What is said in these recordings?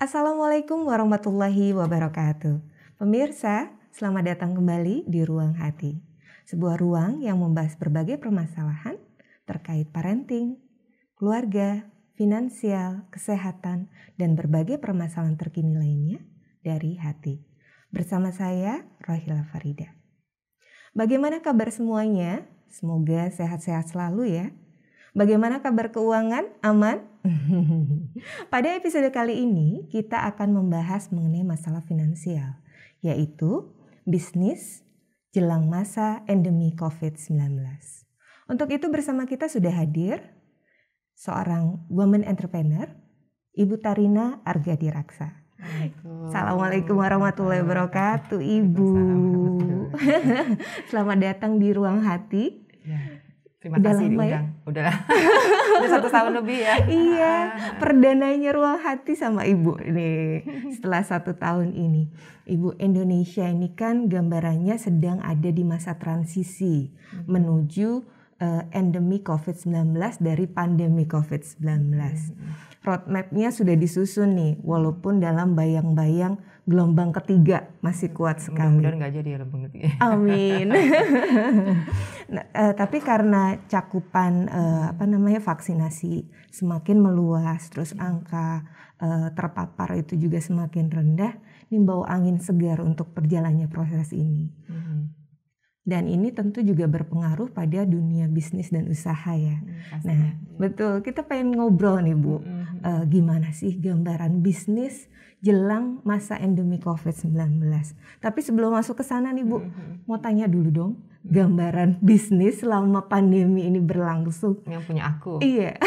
Assalamualaikum warahmatullahi wabarakatuh. Pemirsa, selamat datang kembali di Ruang Hati. Sebuah ruang yang membahas berbagai permasalahan terkait parenting, keluarga, finansial, kesehatan, dan berbagai permasalahan terkini lainnya dari hati. Bersama saya, Rohila Farida. Bagaimana kabar semuanya? Semoga sehat-sehat selalu ya. Bagaimana kabar keuangan? Aman? Pada episode kali ini, kita akan membahas mengenai masalah finansial, yaitu bisnis jelang masa endemi COVID-19. Untuk itu bersama kita sudah hadir seorang woman entrepreneur, Ibu Tarina Argadi Raksa. Assalamualaikum warahmatullahi wabarakatuh, Ibu. Selamat datang di ruang hati Terima udah kasih lama ya? diundang. Ya? Udah. udah satu tahun lebih ya. iya, ah, ah, ah. perdananya ruang hati sama Ibu nih setelah satu tahun ini. Ibu Indonesia ini kan gambarannya sedang ada di masa transisi hmm. menuju uh, endemi COVID-19 dari pandemi COVID-19. Hmm. Roadmapnya sudah disusun nih, walaupun dalam bayang-bayang gelombang ketiga masih kuat sekali. Mudah-mudahan nggak jadi ya gelombang ketiga. Amin. nah, uh, tapi karena cakupan uh, apa namanya vaksinasi semakin meluas, terus hmm. angka uh, terpapar itu juga semakin rendah, ini bawa angin segar untuk perjalannya proses ini. Hmm dan ini tentu juga berpengaruh pada dunia bisnis dan usaha ya. Hmm, nah, betul. Kita pengen ngobrol nih Bu, hmm. uh, gimana sih gambaran bisnis jelang masa endemi COVID-19. Tapi sebelum masuk ke sana nih Bu, hmm, hmm. mau tanya dulu dong, gambaran bisnis selama pandemi ini berlangsung. Yang punya aku. Iya.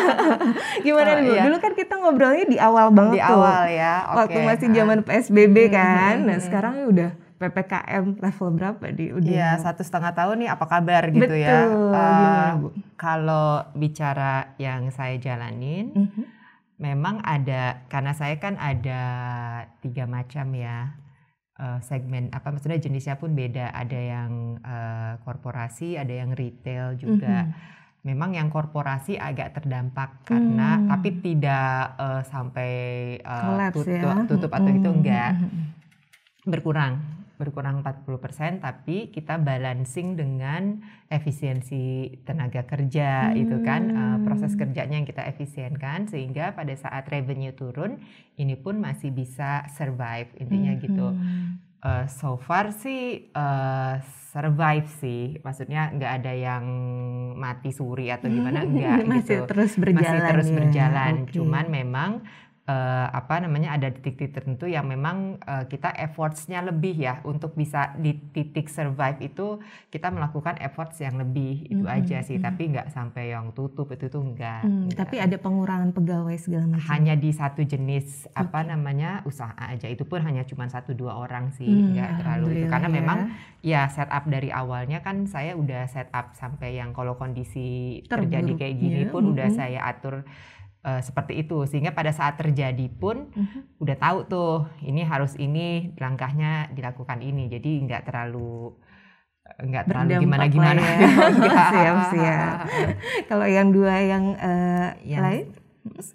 Gimana oh, nih Bu? Iya. Dulu kan kita ngobrolnya di awal banget di tuh. Di awal ya. Okay. Waktu masih ah. zaman PSBB hmm, kan. Nah, hmm. sekarang udah ppkm level berapa di udah ya satu setengah tahun nih apa kabar gitu ya? Betul, ya uh, kalau bicara yang saya jalanin mm -hmm. memang ada karena saya kan ada tiga macam ya uh, segmen apa maksudnya jenisnya pun beda ada yang uh, korporasi ada yang retail juga mm -hmm memang yang korporasi agak terdampak karena hmm. tapi tidak uh, sampai uh, tutup, ya? tutup atau hmm. itu mhm. enggak mhm. berkurang berkurang 40% tapi kita balancing dengan efisiensi tenaga kerja gitu kan. eh, hmm. itu kan uh, proses kerjanya yang kita efisienkan sehingga pada saat revenue turun ini pun masih bisa survive intinya hmm. gitu. Uh, so far sih uh, survive sih, maksudnya nggak ada yang mati suri atau gimana nggak gitu. Masih terus berjalan. Masih terus ya. Okay. Cuman memang uh, apa namanya ada titik-titik tertentu yang memang uh, kita effortsnya lebih ya untuk bisa di titik survive itu kita melakukan efforts yang lebih itu aja sih -hmm. tapi nggak sampai yang tutup itu tuh enggak, mm, enggak. tapi ada pengurangan pegawai segala macam hanya di satu jenis okay. apa namanya usaha aja itu pun hanya cuma satu dua orang sih mm, nggak terlalu itu karena ya. memang ya setup dari awalnya kan saya udah setup sampai yang kalau kondisi Terburuk, terjadi kayak gini ya, pun -hmm. udah saya atur Uh, seperti itu sehingga pada saat terjadi pun mm-hmm. udah tahu tuh ini harus ini langkahnya dilakukan ini jadi nggak terlalu nggak terlalu gimana gimana ya. siap siap kalau yang dua yang, uh, eh, yang lain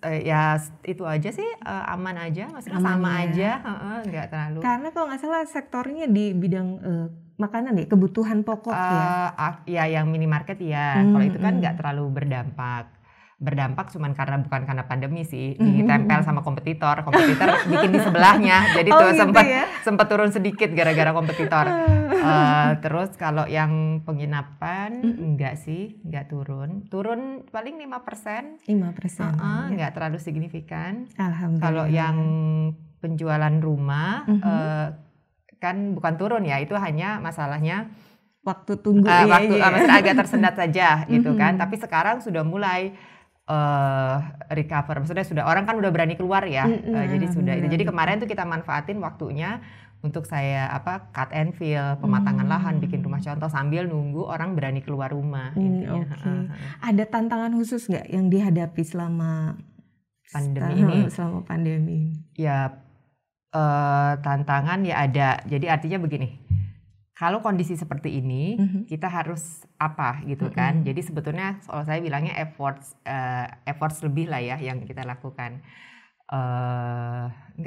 uh, ya itu aja sih uh, aman aja maksudnya aman sama ya. aja uh, nggak terlalu karena kalau nggak salah sektornya di bidang uh, makanan nih ya, kebutuhan pokok uh, ya ya yang minimarket ya hmm, kalau itu kan nggak hmm. terlalu berdampak berdampak cuman karena bukan karena pandemi sih ditempel sama kompetitor kompetitor bikin di sebelahnya jadi oh, tuh gitu sempat ya? sempat turun sedikit gara-gara kompetitor uh, terus kalau yang penginapan mm-hmm. enggak sih enggak turun turun paling lima persen lima persen iya. enggak terlalu signifikan kalau yang penjualan rumah mm-hmm. uh, kan bukan turun ya itu hanya masalahnya waktu tunggu uh, iya, waktu iya. Uh, agak tersendat saja gitu kan. mm-hmm. kan tapi sekarang sudah mulai uh, recover. Maksudnya sudah orang kan udah berani keluar ya. Mm -hmm. uh, jadi sudah itu. Jadi kemarin tuh kita manfaatin waktunya untuk saya apa cut and fill, pematangan hmm. lahan, mm. bikin rumah contoh sambil nunggu orang berani keluar rumah. hmm, Oke. Okay. Ada tantangan khusus nggak yang dihadapi selama pandemi ini? Selama pandemi Ya uh, tantangan ya ada. Jadi artinya begini kalau kondisi seperti ini mm-hmm. kita harus apa gitu mhm. kan. Mm-hmm. Jadi sebetulnya kalau saya bilangnya efforts uh, efforts lebih lah ya yang kita lakukan. eh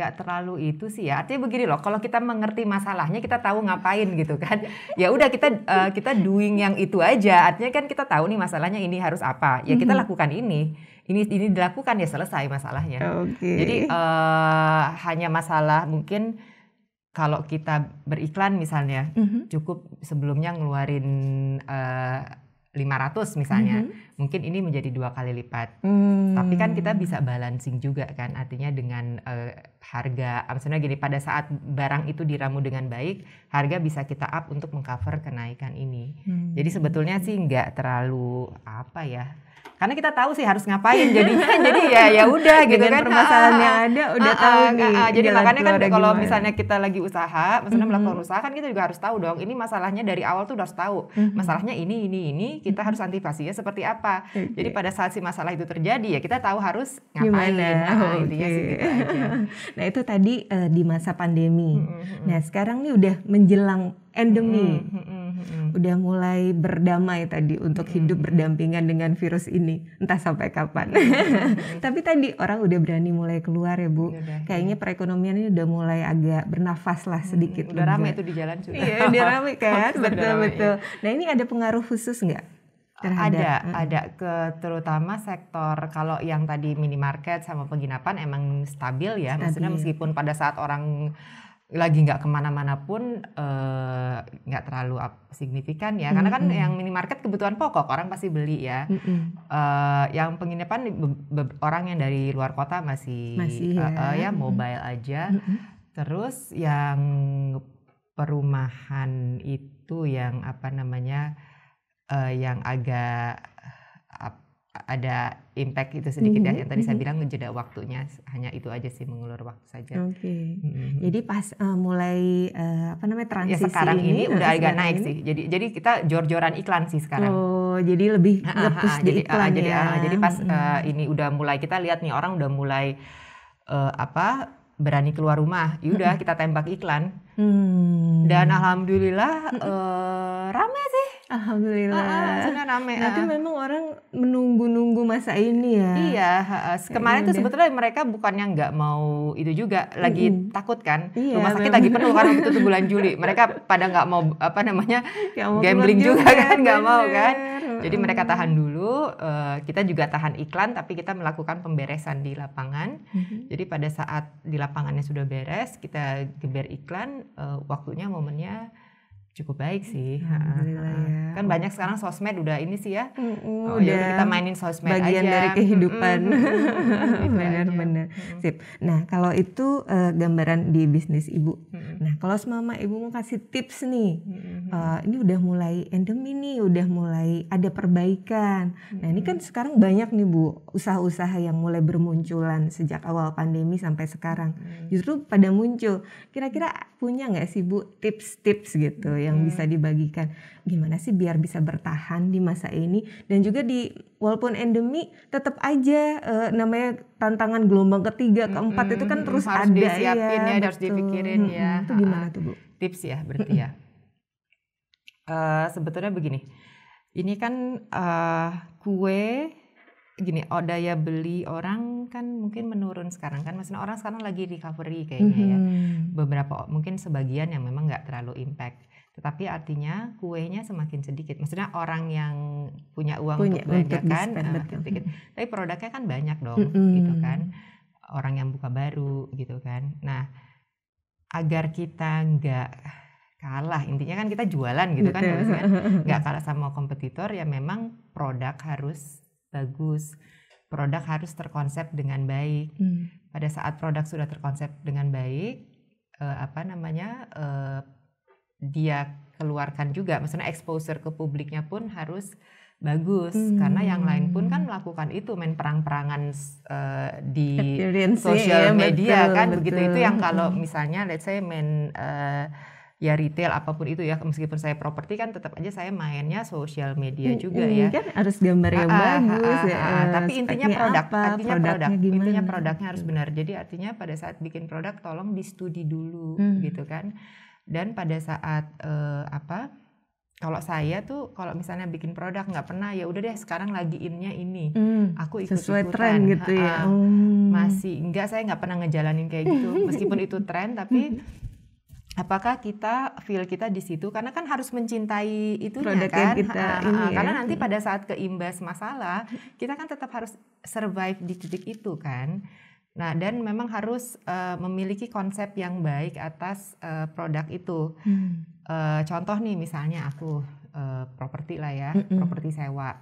uh, terlalu itu sih ya. Artinya begini loh, kalau kita mengerti masalahnya kita tahu ngapain gitu kan. ya udah kita uh, kita doing yang itu aja. Artinya kan kita tahu nih masalahnya ini harus apa. Ya kita mm-hmm. lakukan ini. Ini ini dilakukan ya selesai masalahnya. Okay. Jadi uh, hanya masalah mungkin kalau kita beriklan misalnya mm-hmm. cukup sebelumnya ngeluarin uh, eh, 500 misalnya mm-hmm. mungkin ini menjadi dua kali lipat mm. tapi kan kita bisa balancing juga kan artinya dengan uh, harga ah, maksudnya gini pada saat barang itu diramu dengan baik harga bisa kita up untuk mengcover kenaikan ini mm. jadi sebetulnya sih nggak terlalu apa ya karena kita tahu sih harus ngapain jadinya jadi ya ya udah gitu, gitu kan, kan permasalahan yang ada udah uh, tahu nih jadi makanya kan kalau misalnya kita lagi usaha misalnya mm -hmm. melakukan usaha kan kita juga harus tahu dong ini masalahnya dari awal tuh harus tahu mm -hmm. masalahnya ini ini ini kita mm -hmm. harus antisipasinya seperti apa okay. jadi pada saat si masalah itu terjadi ya kita tahu harus ngapain Nah, okay. sih gitu aja. nah itu tadi uh, di masa pandemi mm -hmm. nah sekarang nih udah menjelang endemi mm -hmm hmm. udah mulai berdamai tadi untuk hmm. hidup berdampingan dengan virus ini entah sampai kapan. Hmm. Tapi tadi orang udah berani mulai keluar ya Bu. Yaudah, Kayaknya ya. perekonomian ini udah mulai agak bernafas lah mm, sedikit. Hmm. Udah ramai itu di jalan juga. Iya, udah ramai kan, betul betul. Nah ini ada pengaruh khusus nggak? Terhadap. Ada, hmm. ada ke terutama sektor kalau yang tadi minimarket sama penginapan emang stabil ya, stabil. maksudnya meskipun pada saat orang lagi nggak kemana-mana pun eh, nggak uh, terlalu signifikan ya, mm -hmm. karena kan yang minimarket kebutuhan pokok orang pasti beli ya. Mm -hmm. uh, yang penginapan orang yang dari luar kota masih, masih eh, ya. Uh, uh, ya mobile aja. Mm -hmm. Terus yang perumahan itu yang apa namanya uh, yang agak ada impact itu sedikit ya. mm-hmm. ya yang tadi saya mm-hmm. bilang ngejeda waktunya hanya itu aja sih mengulur waktu saja. Oke. Okay. Mm-hmm. Jadi pas uh, mulai uh, apa namanya ya, transisi ya, sekarang ini, ini eh, udah agak naik ini. sih. Jadi jadi kita jor-joran iklan sih sekarang. Oh, jadi lebih ngepus ah, ah, ah, di jadi, iklan uh, ya. Jadi uh, jadi pas mm-hmm. ini udah mulai kita lihat nih orang udah mulai uh, apa berani keluar rumah. Yaudah mm kita tembak iklan Hmm. Dan alhamdulillah hmm. uh, rame sih. Alhamdulillah. Uh, ah, ah, sudah rame. Tapi ah. memang orang menunggu-nunggu masa ini ya. Iya. Uh, kemarin tuh sebetulnya mereka bukannya nggak mau itu juga, lagi hmm. takut kan. Iya, Rumah sakit lagi penuh karena itu tuh bulan Juli. Mereka pada nggak mau apa namanya mau gambling juga, juga kan, nggak mau kan. Jadi mereka tahan dulu. Eh, kita juga tahan iklan, tapi kita melakukan pemberesan di lapangan. Mm-hmm. Jadi pada saat di lapangannya sudah beres, kita geber iklan uh, waktunya momennya cukup baik sih. Alhamdulillah ya. Kan banyak sekarang sosmed udah ini sih ya. Mm, mm, oh, udah kita mainin sosmed bagian aja. dari kehidupan. Benar-benar. Mm, mm, Sip. Nah, kalau itu uh, gambaran di bisnis Ibu. Mm. Nah, kalau semama Ibu mau kasih tips nih mm uh, ini udah mulai endemi nih udah mulai ada perbaikan nah ini kan sekarang banyak nih bu usaha-usaha yang mulai bermunculan sejak awal pandemi sampai sekarang justru pada muncul kira-kira punya nggak sih bu tips-tips gitu hmm. yang bisa dibagikan gimana sih biar bisa bertahan di masa ini dan juga di walaupun endemi tetap aja uh, namanya tantangan gelombang ketiga keempat hmm. itu kan terus harus ada disiapin ya, ya harus dipikirin hmm. ya itu gimana tuh bu tips ya berarti ya Eh, sebetulnya begini. Ini kan uh, kue gini oh daya beli orang kan mungkin menurun sekarang kan maksudnya orang sekarang lagi recovery kayaknya mm -hmm. ya mhm. beberapa mungkin sebagian yang memang nggak terlalu impact tetapi artinya kuenya semakin sedikit maksudnya orang yang punya uang punya, untuk belanja kan uh, sedikit mhm. tapi produknya kan banyak dong mm -hmm. gitu kan orang yang buka baru gitu kan nah agar kita nggak kalah intinya kan kita jualan gitu kan harusnya nggak kalah sama kompetitor ya memang produk harus bagus produk harus terkonsep dengan baik hmm. pada saat produk sudah terkonsep dengan baik eh, apa namanya eh, dia keluarkan juga maksudnya exposure ke publiknya pun harus bagus hmm. karena yang lain pun kan melakukan itu main perang-perangan uh, di sosial iya, media betul, kan begitu itu yang kalau hmm. misalnya let's say main uh, ya retail apapun itu ya meskipun saya properti kan tetap aja saya mainnya sosial media juga ya kan harus gambar yang ah, bagus ah, ya eh, tapi intinya produk apa, artinya produk intinya produknya gitu. harus benar jadi artinya pada saat bikin produk tolong di studi dulu hmm. gitu kan dan pada saat uh, apa kalau saya tuh kalau misalnya bikin produk nggak pernah ya udah deh sekarang lagi innya ini hmm, aku ikut sesuai ikutan. tren gitu ya hmm. masih nggak saya nggak pernah ngejalanin kayak gitu meskipun itu tren tapi hmm apakah kita feel kita di situ karena kan harus mencintai itu kan kita ini ya. karena nanti pada saat keimbas masalah kita kan tetap harus survive di titik itu kan nah dan memang harus uh, memiliki konsep yang baik atas uh, produk itu hmm. uh, contoh nih misalnya aku uh, properti lah ya mm properti sewa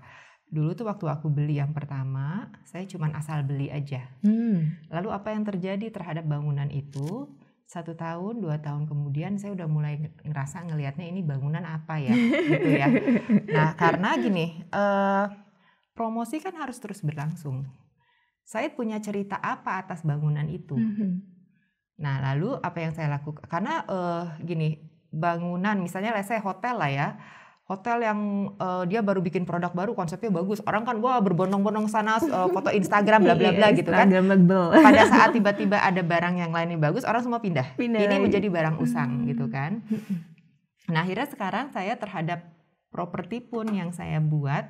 Dulu tuh waktu aku beli yang pertama, saya cuman asal beli aja. Hmm. Lalu apa yang terjadi terhadap bangunan itu? satu tahun dua tahun kemudian saya udah mulai ngerasa ngelihatnya ini bangunan apa ya gitu ya nah karena gini uh, promosi kan harus terus berlangsung saya punya cerita apa atas bangunan itu mm -hmm. nah lalu apa yang saya lakukan karena uh, gini bangunan misalnya saya hotel lah ya hotel yang uh, dia baru bikin produk baru konsepnya bagus orang kan wah berbondong-bondong sana uh, foto Instagram bla bla bla iya, gitu kan pada saat tiba-tiba ada barang yang lainnya bagus orang semua pindah, pindah ini menjadi barang usang gitu kan nah akhirnya sekarang saya terhadap properti pun yang saya buat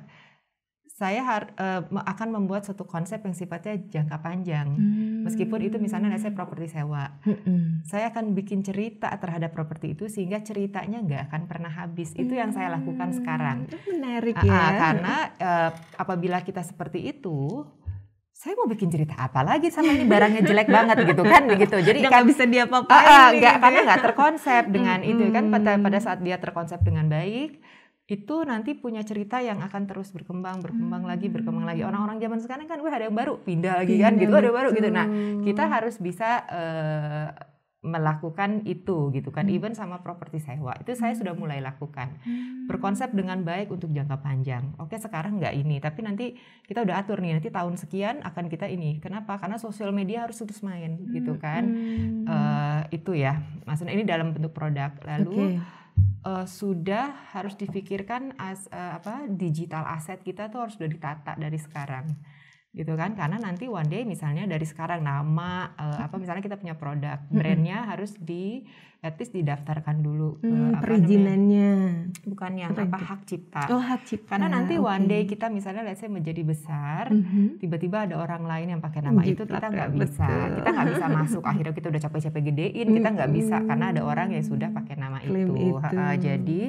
saya har, uh, akan membuat satu konsep yang sifatnya jangka panjang. Hmm. Meskipun itu misalnya saya properti sewa, hmm. saya akan bikin cerita terhadap properti itu sehingga ceritanya nggak akan pernah habis. Hmm. Itu yang saya lakukan hmm, sekarang. menarik ah, ah, ya. Uh, karena uh, apabila kita seperti itu, saya mau bikin cerita apa lagi sama ini barangnya jelek banget gitu kan begitu jadi nggak kan bisa dia apa-apa uh, uh, karena ya. nggak terkonsep dengan hmm, itu kan pada pada saat dia terkonsep dengan baik itu nanti punya cerita yang akan terus berkembang, berkembang hmm. lagi, berkembang lagi. Hmm. Orang-orang zaman sekarang kan, wah ada yang baru, pindah lagi pindah kan, gitu, betul. ada yang baru gitu. Nah, kita harus bisa uh, melakukan itu gitu kan. Hmm. Even sama properti sewa, itu saya sudah hmm. mulai lakukan. Hmm. Berkonsep dengan baik untuk jangka panjang. Oke, sekarang nggak ini, tapi nanti kita udah atur nih, nanti tahun sekian akan kita ini. Kenapa? Karena sosial media harus terus main, gitu hmm, kan. Hmm. Uh, itu ya, maksudnya ini dalam bentuk produk. Lalu. Okay uh, sudah harus difikirkan as uh, apa digital aset kita tuh harus sudah ditata dari sekarang gitu kan karena nanti one day misalnya dari sekarang nama uh, apa misalnya kita punya produk brandnya harus di at didaftarkan dulu hmm, apa perizinannya namanya, bukan yang apa, apa hak cipta oh hak cipta karena nanti okay. one day kita misalnya let's say menjadi besar mm tiba-tiba ada orang lain yang pakai nama Jip, itu kita nggak bisa betul. kita nggak bisa masuk akhirnya kita udah capek-capek gedein kita nggak bisa karena ada orang yang sudah pakai nama Klaim itu, itu. Ha, jadi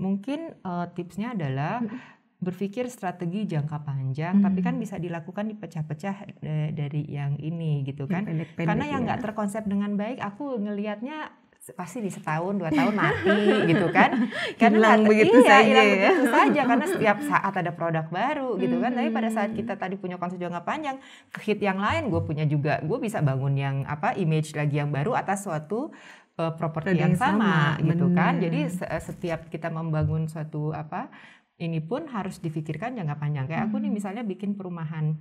mungkin uh, tipsnya adalah hmm berpikir strategi jangka panjang, hmm. tapi kan bisa dilakukan dipecah-pecah e, dari yang ini gitu kan. Pendek -pendek Karena ya. yang nggak ya. terkonsep dengan baik, aku ngelihatnya pasti di setahun dua tahun mati gitu kan karena hilang kata, begitu iya, saja ya. begitu saja karena setiap saat ada produk baru gitu kan tapi pada saat hmm. kita tadi punya konsep jangka panjang ke hit yang lain gue punya juga gue bisa bangun yang apa image lagi yang baru atas suatu uh, properti yang sama, sama gitu bener. kan jadi e, setiap kita membangun suatu apa ini pun harus difikirkan jangka panjang. Kayak aku nih hmm. misalnya bikin perumahan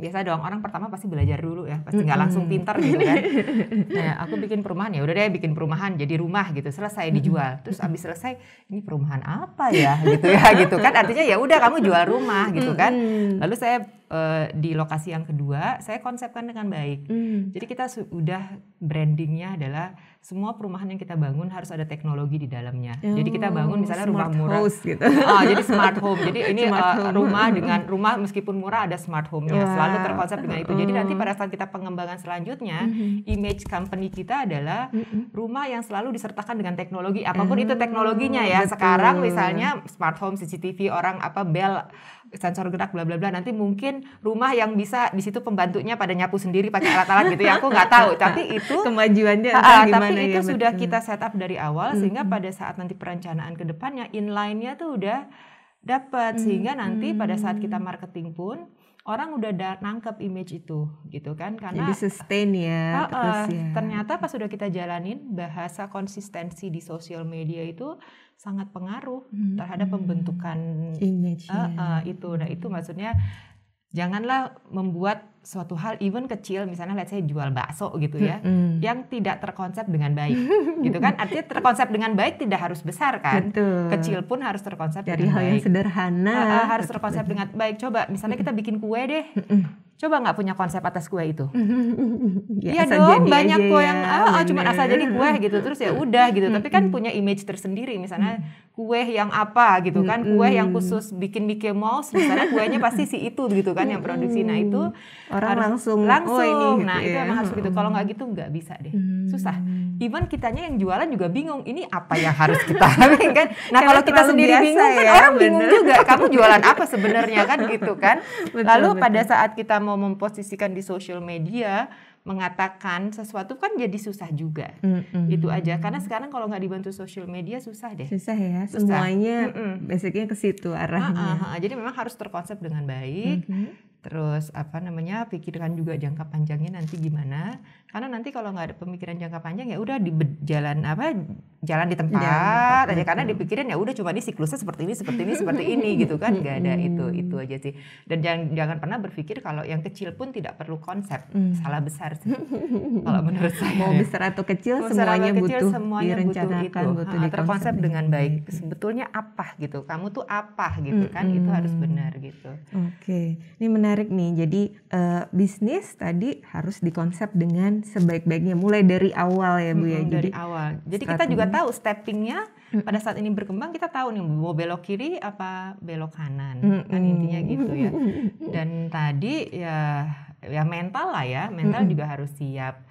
iya. biasa dong orang pertama pasti belajar dulu ya pasti nggak langsung hmm. pinter gitu kan nah aku bikin perumahan ya udah deh bikin perumahan jadi rumah gitu selesai hmm. dijual terus abis selesai ini perumahan apa ya gitu ya gitu kan artinya ya udah kamu jual rumah gitu kan lalu saya Eh, di lokasi yang kedua saya konsepkan dengan baik. Mm. Jadi kita sudah brandingnya adalah semua perumahan yang kita bangun harus ada teknologi di dalamnya. Oh, jadi kita oh, bangun misalnya rumah murah, house gitu. oh, jadi smart home. Jadi ini uh, rumah dengan rumah meskipun murah ada smart home-nya. Yeah. Selalu terkonsep dengan itu. Jadi nanti pada saat kita pengembangan selanjutnya, mm-hmm. image company kita adalah mm-hmm. rumah yang selalu disertakan dengan teknologi apapun mm itu teknologinya ya. Betul. Sekarang misalnya smart home, CCTV, orang apa bel, sensor gerak bla bla bla. Nanti mungkin rumah yang bisa di situ pembantunya pada nyapu sendiri pakai alat-alat gitu ya aku nggak tahu tapi itu kemajuannya uh, gimana tapi ya, itu ya, sudah betul. kita setup dari awal hmm. sehingga hmm. pada saat nanti perencanaan kedepannya inline-nya tuh udah dapat hmm. sehingga nanti hmm. pada saat kita hmm. marketing pun orang udah da- nangkep image itu gitu kan karena jadi sustain ya, uh, uh, ya ternyata pas sudah kita jalanin bahasa konsistensi di sosial media itu sangat pengaruh hmm. terhadap pembentukan image uh, uh, itu nah itu maksudnya janganlah membuat suatu hal even kecil misalnya let's say jual bakso gitu ya hmm yang tidak terkonsep dengan baik gitu kan artinya terkonsep dengan baik tidak harus besar kan Betul. kecil pun harus terkonsep dari hal yang sederhana uh, uh, harus terkonsep dengan baik coba misalnya kita bikin kue deh coba nggak punya konsep atas kue itu ya, Iya ya dong banyak kue ya. yang ah, ah, cuma asal jadi kue gitu terus ya udah gitu tapi kan punya image tersendiri misalnya kue yang apa gitu kan kue hmm. yang khusus bikin Mickey Mouse misalnya kuenya pasti si itu gitu kan yang produksi nah itu orang harus, langsung langsung oh gitu ini nah itu ya. emang harus gitu kalau nggak gitu nggak bisa deh hmm. susah even kitanya yang jualan juga bingung ini apa yang harus kita kan nah kalau kita sendiri biasa, bingung kan ya, orang bener. bingung juga kamu jualan apa sebenarnya kan gitu kan betul, lalu betul. pada saat kita mau memposisikan di social media mengatakan sesuatu kan jadi susah juga mm-hmm. itu aja karena sekarang kalau nggak dibantu sosial media susah deh susah ya susah. semuanya mm-hmm. basicnya ke situ arahnya ha -ha jadi memang harus terkonsep dengan baik mm-hmm terus apa namanya pikirkan juga jangka panjangnya nanti gimana karena nanti kalau nggak ada pemikiran jangka panjang ya udah di jalan apa jalan di tempat jalan, aja betul. karena dipikirin ya udah cuma ini siklusnya seperti ini seperti ini seperti ini gitu kan nggak ada hmm. itu itu aja sih dan jangan jangan pernah berpikir kalau yang kecil pun tidak perlu konsep hmm. salah besar sih kalau menurut saya mau ya. besar atau kecil mau semuanya kecil, butuh semuanya butuh itu butuh terkonsep dengan baik gitu. sebetulnya apa gitu kamu tuh apa gitu hmm. kan itu harus hmm. benar gitu oke okay. ini menarik menarik nih. Jadi uh, bisnis tadi harus dikonsep dengan sebaik-baiknya mulai dari awal ya Bu hmm, ya. Dari Jadi awal. Jadi kita juga tahu steppingnya hmm. pada saat ini berkembang kita tahu nih mau belok kiri apa belok kanan hmm. kan intinya gitu ya. Dan tadi ya ya mental lah ya mental juga harus siap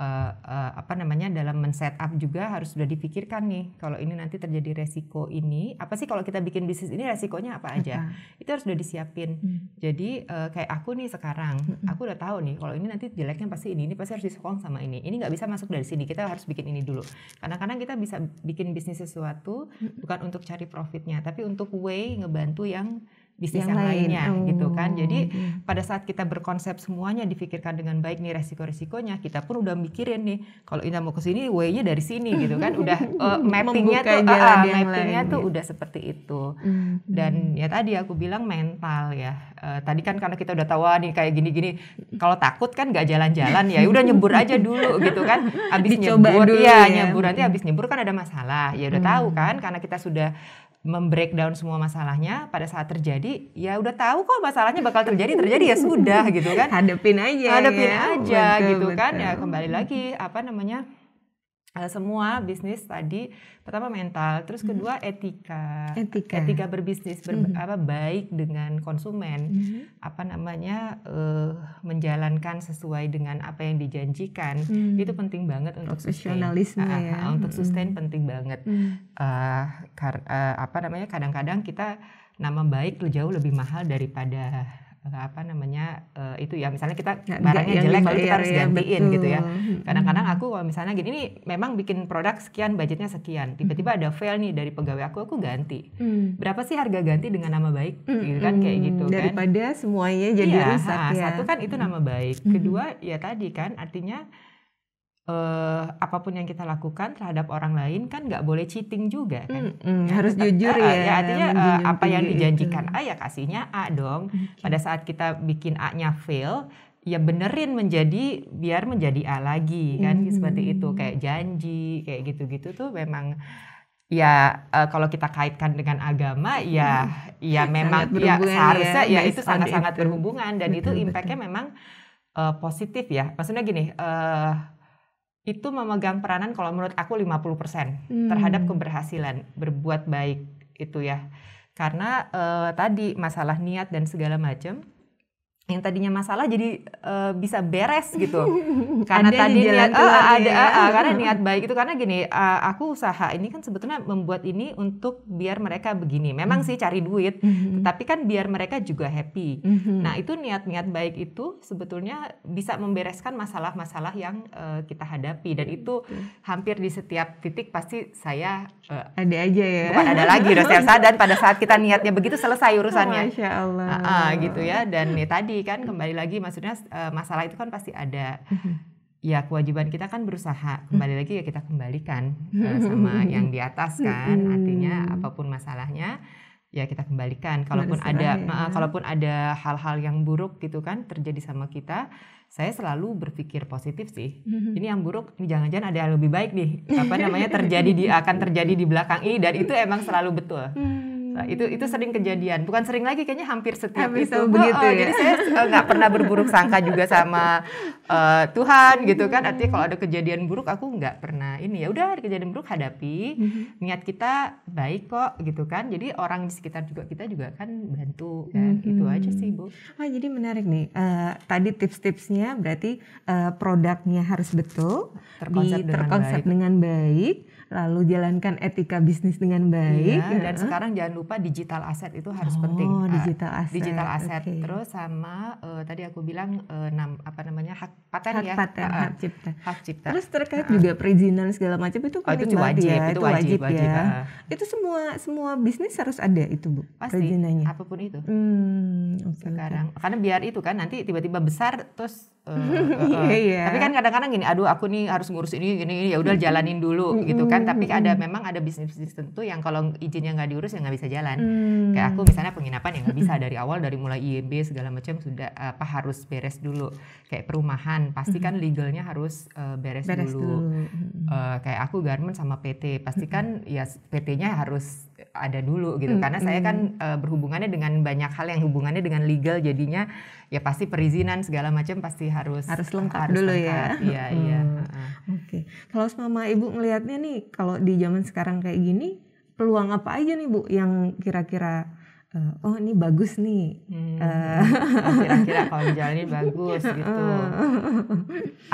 uh, apa namanya dalam men-set up juga harus sudah dipikirkan nih kalau ini nanti terjadi resiko ini apa sih kalau kita bikin bisnis ini resikonya apa aja -huh. itu harus sudah disiapin -huh. Hmm. jadi uh, kayak aku nih sekarang -huh. Hmm. aku udah tahu nih kalau ini nanti jeleknya pasti ini ini pasti harus disokong sama ini ini nggak bisa masuk dari sini kita harus bikin ini dulu karena kadang kita bisa bikin bisnis sesuatu -huh. Hmm. bukan untuk cari profitnya tapi untuk way ngebantu yang bisnis yang, yang lain. lainnya oh. gitu kan. Jadi hmm. pada saat kita berkonsep semuanya dipikirkan dengan baik nih resiko-resikonya, kita pun udah mikirin nih kalau Ina mau ke sini way-nya dari sini gitu kan. Udah uh, mappingnya tuh uh, uh, mappingnya lain, tuh ya. udah seperti itu. Hmm. Dan ya tadi aku bilang mental ya. Uh, tadi kan karena kita udah tahu ah, nih kayak gini-gini, kalau takut kan gak jalan-jalan ya udah nyebur aja dulu gitu kan. Habis nyebur dulu, ya, ya nyebur nanti mm-hmm. habis nyebur kan ada masalah. Ya udah hmm. tahu mm-hmm. kan karena kita sudah membreakdown semua masalahnya pada saat terjadi ya udah tahu kok masalahnya bakal terjadi terjadi ya sudah gitu kan hadapin aja hadapin ya. aja betul, gitu betul. kan ya kembali lagi apa namanya Eh, semua bisnis tadi pertama mental terus hmm. kedua -hmm. etika etika etika berbisnis ber, -hmm. apa baik dengan konsumen -hmm. apa namanya uh, menjalankan sesuai dengan apa yang dijanjikan -hmm. itu penting banget untuk sustain. Ah, ah, ya ah, untuk sustain -hmm. penting banget -hmm. uh, uh, apa namanya kadang-kadang kita nama baik jauh lebih mahal daripada apa namanya uh, itu ya misalnya kita barangnya yang jelek lalu kita harus ya, gantiin betul. gitu ya hmm. kadang-kadang aku kalau misalnya gini ini memang bikin produk sekian budgetnya sekian tiba-tiba ada fail nih dari pegawai aku aku ganti hmm. berapa sih harga ganti dengan nama baik hmm. gitu kan kayak hmm. gitu kan daripada semuanya jadi iya, rusak ha, ya satu kan itu hmm. nama baik kedua ya tadi kan artinya uh, apapun yang kita lakukan terhadap orang lain kan nggak boleh cheating juga kan mm, mm, harus kita, eh, eh, jujur uh, ya, ya artinya uh, apa yang dijanjikan itu. Mm. A ya kasihnya A dong okay. pada saat kita bikin A-nya fail ya benerin menjadi biar menjadi A lagi kan mm-hmm. seperti itu kayak janji kayak gitu-gitu tuh memang ya uh, kalau kita kaitkan dengan agama ya hmm. ya memang ya, ya seharusnya ya, ya itu sangat-sangat berhubungan dan betul, itu impactnya memang uh, positif ya maksudnya gini uh, itu memegang peranan kalau menurut aku 50% hmm. terhadap keberhasilan berbuat baik itu ya. Karena uh, tadi masalah niat dan segala macam yang tadinya masalah jadi uh, bisa beres gitu karena ada tadi niat oh, ada ya. uh, karena niat baik itu karena gini uh, aku usaha ini kan sebetulnya membuat ini untuk biar mereka begini memang mm. sih cari duit mm-hmm. tetapi kan biar mereka juga happy mm-hmm. nah itu niat-niat baik itu sebetulnya bisa membereskan masalah-masalah yang uh, kita hadapi dan itu mm. hampir di setiap titik pasti saya uh, ada aja ya bukan ada lagi dosen dan pada saat kita niatnya begitu selesai urusannya Masya Allah. Uh, uh, gitu ya dan ya tadi kan kembali lagi maksudnya eh, masalah itu kan pasti ada mm-hmm. ya kewajiban kita kan berusaha kembali lagi ya kita kembalikan eh, mm-hmm. sama yang di atas kan mm-hmm. artinya apapun masalahnya ya kita kembalikan kalaupun ada eh, ya. kalaupun ada hal-hal yang buruk gitu kan terjadi sama kita saya selalu berpikir positif sih ini yang buruk ini jangan-jangan ada yang lebih baik nih apa namanya terjadi di akan terjadi di belakang ini dan itu emang selalu betul Nah, itu itu sering kejadian. Bukan sering lagi kayaknya hampir setiap hampir itu begitu oh, ya. Jadi saya eh, nggak pernah berburuk sangka juga sama uh, Tuhan gitu kan. Artinya kalau ada kejadian buruk aku nggak pernah ini ya udah ada kejadian buruk hadapi. Mm-hmm. Niat kita baik kok gitu kan. Jadi orang di sekitar juga kita juga kan bantu kan. hmm Itu aja sih, Bu. Oh, jadi menarik nih. Uh, tadi tips-tipsnya berarti uh, produknya harus betul terkonsep, di, dengan, baik. dengan baik lalu jalankan etika bisnis dengan baik. Iya, dan uh sekarang jangan lupa digital aset itu harus oh, penting. Ah, digital aset. digital aset. Okay. Terus sama uh, tadi aku bilang uh, nam, apa namanya hak paten hak ya. Paten, uh, hak cipta. Hak cipta. Terus terkait uh, juga perizinan segala macam itu penting oh, itu wajib, ya. Itu wajib, wajib wajib, wajib ya. Uh. Itu semua semua bisnis harus ada itu bu. Pasti. Perizinannya. Apapun itu. Hmm, okay, sekarang okay. karena biar itu kan nanti tiba-tiba besar terus. Uh, uh, uh. yeah, yeah. Tapi kan kadang-kadang gini, aduh aku nih harus ngurus ini ini ini ya udah jalanin dulu mm -hmm. gitu kan kan tapi hmm. ada memang ada bisnis bisnis tentu yang kalau izinnya nggak diurus ya nggak bisa jalan hmm. kayak aku misalnya penginapan yang nggak bisa dari awal dari mulai IEB segala macam sudah apa harus beres dulu kayak perumahan pasti kan hmm. legalnya harus uh, beres, beres dulu, dulu. Uh, kayak aku garment sama PT pasti kan ya PT-nya harus ada dulu gitu mm, karena mm. saya kan uh, berhubungannya dengan banyak hal yang hubungannya dengan legal jadinya ya pasti perizinan segala macam pasti harus harus lengkap harus dulu ya. lengkap. ya iya hmm. iya oke okay. kalau mama ibu ngelihatnya nih kalau di zaman sekarang kayak gini peluang apa aja nih bu yang kira-kira uh, oh ini bagus nih hmm, uh, kira-kira kalau jalan ini bagus gitu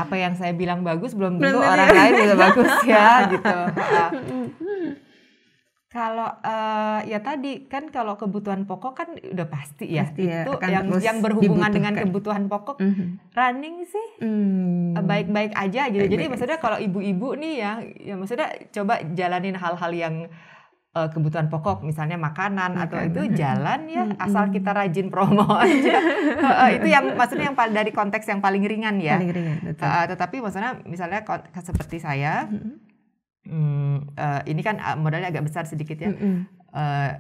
apa yang saya bilang bagus belum tentu orang ya. lain juga bagus ya gitu Kalau uh, ya tadi kan kalau kebutuhan pokok kan udah pasti ya pasti ya, itu ya, yang yang berhubungan dibutuhkan. dengan kebutuhan pokok mm -hmm. running sih hmm. baik-baik mm. aja gitu. Baik -baik. Jadi maksudnya kalau ibu-ibu nih ya ya maksudnya coba jalanin hal-hal yang uh, kebutuhan pokok misalnya makanan, makanan. atau itu jalan ya mm -hmm. asal kita rajin promo aja itu yang maksudnya yang paling dari konteks yang paling ringan ya paling ringan Uh, tetapi maksudnya misalnya seperti saya mm hmm, uh, ini kan eh, modalnya agak besar sedikit ya. Mm -hmm. uh,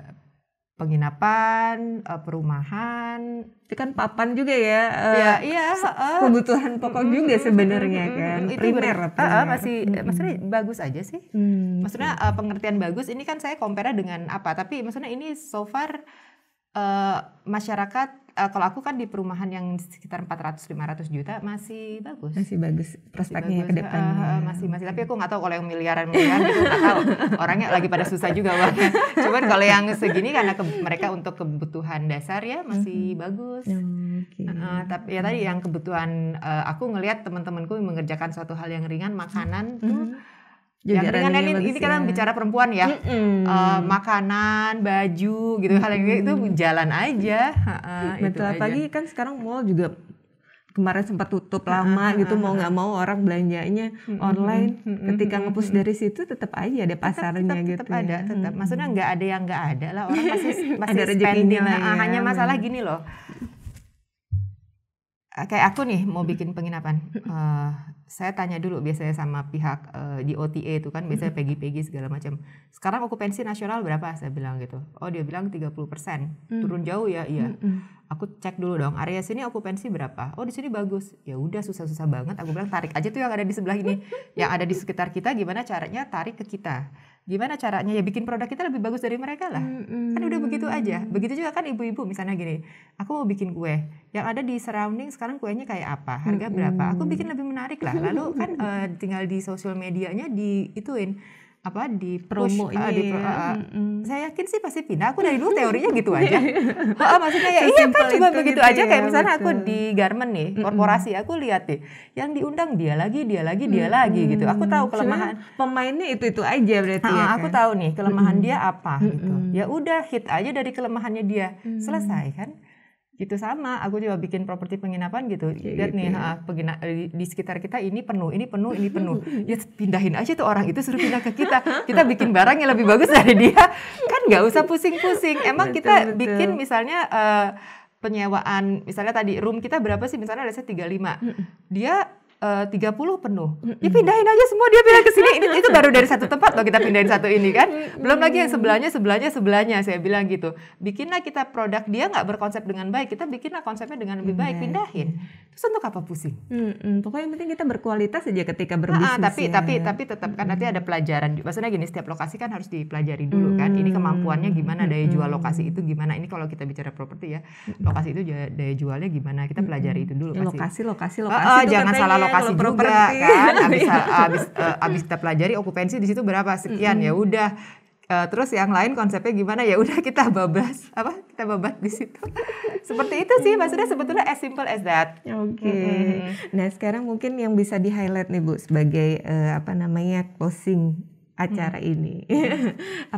penginapan, uh, perumahan, itu kan papan juga ya. Uh, ya iya, uh, kebutuhan pokok mm, juga sebenarnya mm, kan. Itu primer, primer. Uh, masih mm. maksudnya bagus aja sih. Mm. Maksudnya uh, pengertian bagus ini kan saya compare dengan apa, tapi maksudnya ini so far Eh, masyarakat uh, kalau aku kan di perumahan yang sekitar 400-500 juta masih bagus. Masih bagus prospeknya ke depan. Uh, eh, masih masih tapi aku nggak tahu kalau yang miliaran miliaran itu nggak tahu orangnya lagi pada susah juga bang Cuman kalau yang segini karena ke, mereka untuk kebutuhan dasar ya masih mm -hmm. bagus. Okay. Uh, tapi ya tadi yang kebutuhan uh, aku ngelihat teman-temanku mengerjakan suatu hal yang ringan makanan mm -hmm. tuh yang ringan ini, ini kita ya. bicara perempuan ya, mm -mm. Uh, makanan, baju gitu mm -mm. hal yang itu jalan aja. Ha -ha, Betul. kan sekarang mall juga kemarin sempat tutup lama gitu mau nggak mau orang belanjanya mm, online mm, ketika ngepus mm, dari situ tetap aja ada pasarnya tetap, tetap, gitu tetap ada ya. tetap maksudnya nggak ada yang nggak ada lah orang masih masih ada spending lah ya. hanya masalah gini loh Eh, kayak aku nih mau hmm. bikin penginapan. Uh, saya tanya dulu biasanya sama pihak uh, di OTA itu kan biasanya hmm. pegi-pegi segala macam. Sekarang okupansi nasional berapa? Saya bilang gitu. Oh, dia bilang 30%. persen, hmm. Turun jauh ya? Iya. Aku cek dulu dong area sini okupansi berapa? Oh, di sini bagus. Ya udah susah-susah banget aku bilang tarik aja tuh yang ada di sebelah ini. yang ada di sekitar kita gimana caranya tarik ke kita gimana caranya ya bikin produk kita lebih bagus dari mereka lah mm-hmm. kan udah begitu aja begitu juga kan ibu-ibu misalnya gini aku mau bikin kue yang ada di surrounding sekarang kuenya kayak apa harga berapa aku bikin lebih menarik lah lalu kan uh, tinggal di sosial medianya di ituin apa di promo push, ini. Uh, di pro, uh, mm-hmm. Saya yakin sih pasti pindah. Aku dari dulu teorinya gitu aja. oh, maksudnya ya iya kan cuma begitu gitu aja ya, kayak misalnya betul. aku di garment nih, korporasi aku lihat nih yang diundang dia lagi, dia lagi, dia mm-hmm. lagi gitu. Aku tahu kelemahan Cuman pemainnya itu-itu aja berarti ya. Kan? Aku tahu nih kelemahan mm-hmm. dia apa gitu. Ya udah hit aja dari kelemahannya dia. Mm-hmm. Selesai kan? gitu sama aku juga bikin properti penginapan gitu ya, lihat gitu, nih ya. pengina, di, di sekitar kita ini penuh ini penuh ini penuh ya pindahin aja tuh orang itu suruh pindah ke kita kita bikin barang yang lebih bagus dari dia kan nggak usah pusing-pusing emang betul, kita betul. bikin misalnya uh, penyewaan misalnya tadi room kita berapa sih misalnya ada saya 35 dia Eh, tiga puluh penuh. Ya pindahin aja semua dia pindah ke sini. Ini itu baru dari satu tempat loh kita pindahin satu ini kan. Belum lagi yang sebelahnya, sebelahnya, sebelahnya saya bilang gitu. Bikinlah kita produk dia nggak berkonsep dengan baik, kita bikinlah konsepnya dengan lebih baik, iya. pindahin. Terus untuk apa pusing? Mm -mm, pokoknya yang penting kita berkualitas aja ketika ah, berbisnis. Ah, tapi ya. tapi tapi tetap kan nanti ada pelajaran. Maksudnya gini, setiap lokasi kan harus dipelajari dulu hmm. kan. Ini kemampuannya gimana daya jual lokasi itu gimana. Ini kalau kita bicara properti ya, lokasi itu daya jualnya gimana. Kita pelajari itu dulu. Ya, pasti. Lokasi, lokasi, ah, lokasi. Oh, oh jangan salah lokasi juga property. kan. Abis, abis, eh, abis, abis kita pelajari okupansi di situ berapa sekian hmm. ya udah Uh, terus yang lain konsepnya gimana ya udah kita bablas apa kita babat di situ seperti itu sih maksudnya sebetulnya as simple as that oke okay. Mm-hmm. nah sekarang mungkin yang bisa di highlight nih bu sebagai uh, apa namanya closing acara hmm. ini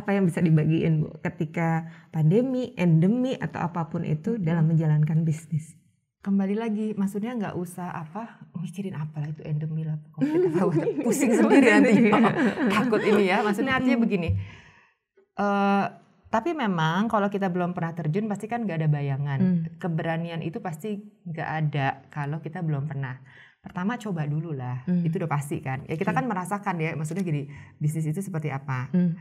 apa yang bisa dibagiin bu ketika pandemi endemi atau apapun itu dalam menjalankan bisnis kembali lagi maksudnya nggak usah apa mikirin apalah itu endemi lah konflik pusing sendiri nanti oh, takut ini ya maksudnya artinya mm. begini Eh, tapi memang kalau kita belum pernah terjun pasti kan nggak ada bayangan. Hmm. Keberanian itu pasti nggak ada kalau kita belum pernah. Pertama coba dulu lah, hmm. itu udah pasti kan. Ya kita okay. Iya. kan merasakan ya, maksudnya gini, bisnis itu seperti apa. Hmm.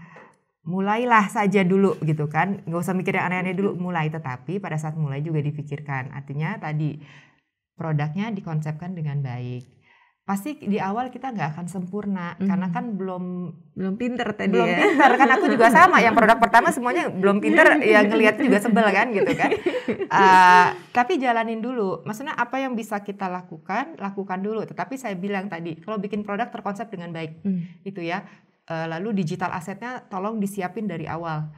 Mulailah saja dulu gitu kan, nggak usah mikir yang aneh-aneh dulu, mulai. Tetapi pada saat mulai juga dipikirkan, artinya tadi produknya dikonsepkan dengan baik pasti di awal kita nggak akan sempurna mm. karena kan belum belum pinter tadi belum ya. pinter kan aku juga sama yang produk pertama semuanya belum pinter yang ngelihat juga sebel kan gitu kan uh, tapi jalanin dulu maksudnya apa yang bisa kita lakukan lakukan dulu tetapi saya bilang tadi kalau bikin produk terkonsep dengan baik mm. itu ya uh, lalu digital asetnya tolong disiapin dari awal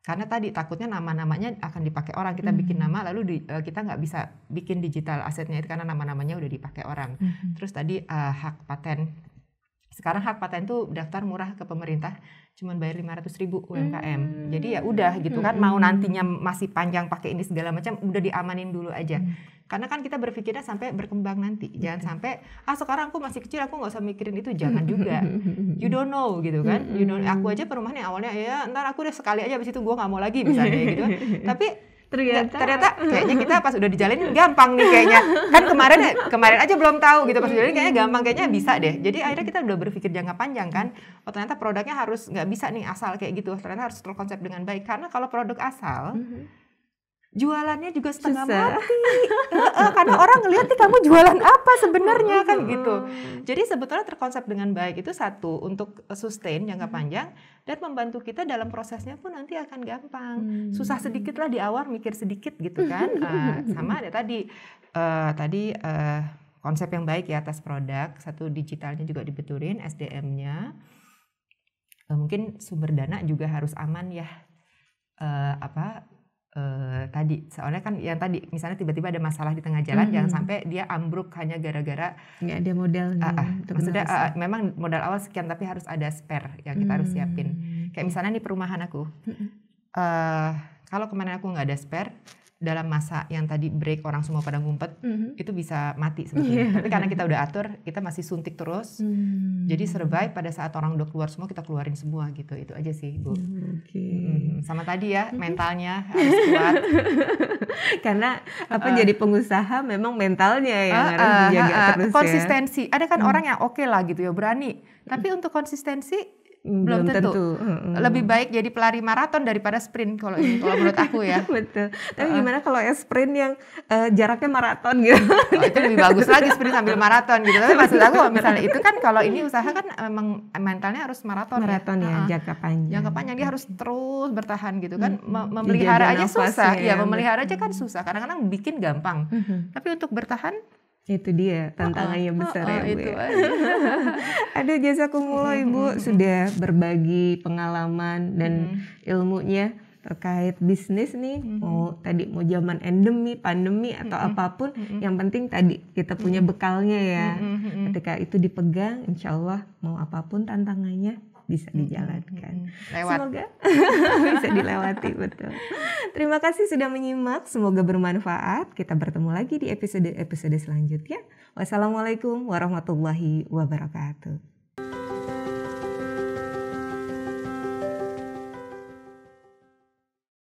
karena tadi takutnya nama-namanya akan dipakai orang kita mm-hmm. bikin hmm. nama lalu di, uh, kita nggak bisa bikin digital asetnya itu karena nama-namanya udah dipakai orang mm-hmm. terus tadi uh, hak paten sekarang hak paten itu daftar murah ke pemerintah cuman bayar 500 ribu UMKM hmm. jadi ya udah gitu kan hmm. mau nantinya masih panjang pakai ini segala macam udah diamanin dulu aja hmm. karena kan kita berpikirnya sampai berkembang nanti gitu. jangan sampai ah sekarang aku masih kecil aku nggak usah mikirin itu jangan juga you don't know gitu kan hmm. you don't aku aja perumahan yang awalnya ya ntar aku udah sekali aja abis itu gua nggak mau lagi misalnya gitu kan tapi ternyata ternyata kayaknya kita pas udah dijalin gampang nih kayaknya kan kemarin kemarin aja belum tahu gitu pas dijalin kayaknya gampang kayaknya bisa deh jadi akhirnya kita udah berpikir jangka panjang kan oh ternyata produknya harus nggak bisa nih asal kayak gitu ternyata harus terkonsep dengan baik karena kalau produk asal mm -hmm jualannya juga setengah Susah. mati karena orang ngeliat nih kamu jualan apa sebenarnya kan gitu jadi sebetulnya terkonsep dengan baik itu satu untuk e, sustain jangka panjang dan membantu kita dalam prosesnya pun nanti akan gampang hmm. susah sedikit lah di awal mikir sedikit gitu kan uh, sama ada tadi uh, tadi uh, konsep yang baik ya atas produk satu digitalnya juga dibeturin SDM-nya uh, mungkin sumber dana juga harus aman ya uh, apa Eh, tadi soalnya kan yang tadi misalnya tiba-tiba ada masalah di tengah jalan mm jangan sampai dia ambruk hanya gara-gara nggak ada modal uh, uh, maksudnya uh, memang modal awal sekian tapi harus ada spare yang kita mm harus siapin hmm. kayak misalnya di perumahan aku mm uh, kalau kemarin aku nggak ada spare dalam masa yang tadi break orang semua pada ngumpet mm-hmm. itu bisa mati sebenarnya Yeah. Tapi karena kita udah atur, kita masih suntik terus. Mm. Jadi survive pada saat orang udah keluar semua kita keluarin semua gitu. Itu aja sih, Bu. Hmm, okay. Hmm, sama tadi ya, mm-hmm. mentalnya harus kuat. karena apa uh, jadi pengusaha memang mentalnya yang uh, harus eh, dijaga uh, uh, terus ya. konsistensi. ya. Ada kan mm. orang yang oke okay lah gitu ya, berani. Tapi hmm. untuk konsistensi Mm, belum, tentu. tentu. Lebih baik jadi pelari maraton daripada sprint kalau ini kalau menurut aku ya. Betul. Tapi uh, gimana kalau ya sprint yang uh, jaraknya maraton gitu? Oh, itu lebih bagus lagi sprint sambil maraton gitu. Tapi maksud aku misalnya itu kan kalau ini usaha kan memang mentalnya harus maraton. Ya. Maraton ya, ya uh, jangka panjang. Jangka panjang dia harus terus bertahan gitu kan. Hmm. Memelihara aja susah. Ya, ya memelihara aja kan susah. Kadang-kadang bikin gampang. Mm-hmm. Tapi untuk bertahan itu dia tantangannya oh, besar oh, ya Bu. Itu ya. Aduh jasa kumulo Ibu sudah berbagi pengalaman dan hmm. ilmunya terkait bisnis nih hmm mau tadi mau zaman endemi pandemi atau hmm, hmm. apapun hmm, hmm yang penting tadi kita punya hmm. bekalnya ya hmm ketika itu dipegang insyaallah mau apapun tantangannya bisa dijalankan. Lewat. Semoga bisa dilewati betul. Terima kasih sudah menyimak, semoga bermanfaat. Kita bertemu lagi di episode-episode selanjutnya. Wassalamualaikum warahmatullahi wabarakatuh.